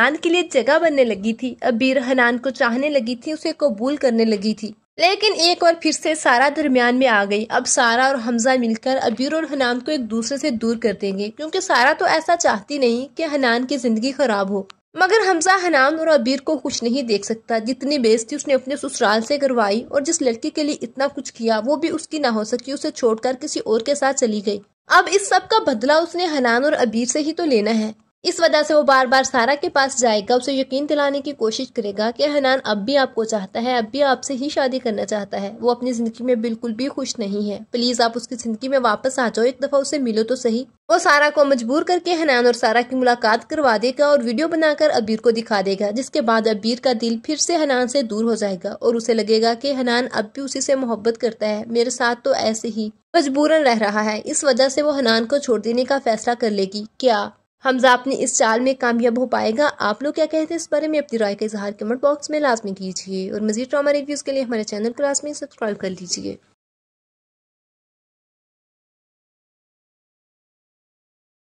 हनान के लिए जगह बनने लगी थी अब बीर हनान को चाहने लगी थी उसे कबूल करने लगी थी लेकिन एक बार फिर से सारा दरमियान में आ गई अब सारा और हमजा मिलकर अबीर और हनान को एक दूसरे से दूर कर देंगे क्योंकि सारा तो ऐसा चाहती नहीं कि हनान की जिंदगी खराब हो मगर हमजा हनान और अबीर को कुछ नहीं देख सकता जितनी बेइज्जती उसने अपने ससुराल से करवाई और जिस लड़की के लिए इतना कुछ किया वो भी उसकी ना हो सकी उसे छोड़कर किसी और के साथ चली गई अब इस सब का बदला उसने हनान और अबीर से ही तो लेना है इस वजह से वो बार बार सारा के पास जाएगा उसे यकीन दिलाने की कोशिश करेगा कि हनान अब भी आपको चाहता है अब भी आपसे ही शादी करना चाहता है वो अपनी जिंदगी में बिल्कुल भी खुश नहीं है प्लीज आप उसकी जिंदगी में वापस आ जाओ एक दफा उसे मिलो तो सही वो सारा को मजबूर करके हनान और सारा की मुलाकात करवा देगा और वीडियो बनाकर अबीर को दिखा देगा जिसके बाद अबीर का दिल फिर से हनान से दूर हो जाएगा और उसे लगेगा कि हनान अब भी उसी से मोहब्बत करता है मेरे साथ तो ऐसे ही मजबूरन रह रहा है इस वजह से वो हनान को छोड़ देने का फैसला कर लेगी क्या हमजा अपनी इस चाल में कामयाब हो पाएगा आप लोग क्या कहते हैं इस बारे में अपनी राय का इजहार कमेंट बॉक्स में लाजमी कीजिए और मजीद ड्रामा रिव्यूज़ के लिए हमारे चैनल को लाजमी सब्सक्राइब कर लीजिए